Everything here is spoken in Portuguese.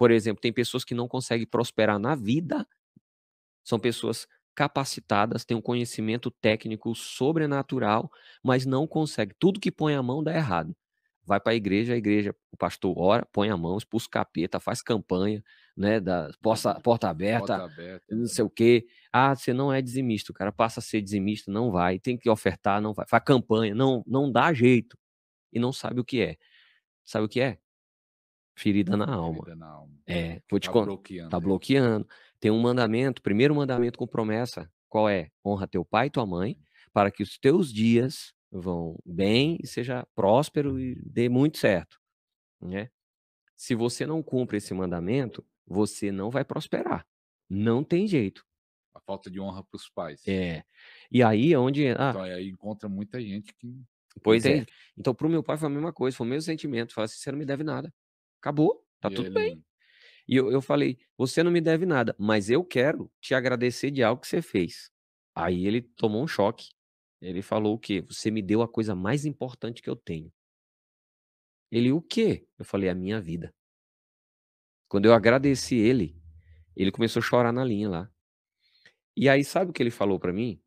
Por exemplo, tem pessoas que não conseguem prosperar na vida, são pessoas capacitadas, têm um conhecimento técnico sobrenatural, mas não conseguem. Tudo que põe a mão dá errado. Vai para a igreja, a igreja, o pastor ora, põe a mão, expulsa o capeta, faz campanha, né, da porta, porta, aberta, porta aberta, não sei o quê. Ah, você não é dizimista, o cara passa a ser dizimista, não vai, tem que ofertar, não vai, faz campanha, não, não dá jeito e não sabe o que é. Sabe o que é? Ferida na alma. Ferida na alma. É, vou te tá contar. Bloqueando, tá bloqueando. Tem um mandamento, primeiro mandamento com promessa. Qual é? Honra teu pai e tua mãe, uhum. para que os teus dias vão bem e seja próspero e uhum. dê muito certo. Né? Se você não cumpre esse mandamento, você não vai prosperar. Não tem jeito. A falta de honra para os pais. É. E aí é onde. Ah, então, aí encontra muita gente que. Pois é. é. Então, para o meu pai foi a mesma coisa, foi o mesmo sentimento. Falei assim: você não me deve nada. Acabou, tá e tudo ele... bem. E eu, eu falei, você não me deve nada, mas eu quero te agradecer de algo que você fez. Aí ele tomou um choque. Ele falou o quê? Você me deu a coisa mais importante que eu tenho. Ele, o quê? Eu falei, a minha vida. Quando eu agradeci ele, ele começou a chorar na linha lá. E aí, sabe o que ele falou para mim?